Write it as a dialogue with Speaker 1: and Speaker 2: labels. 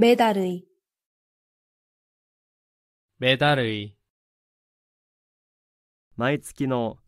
Speaker 1: メダルイ、
Speaker 2: メダルイ。の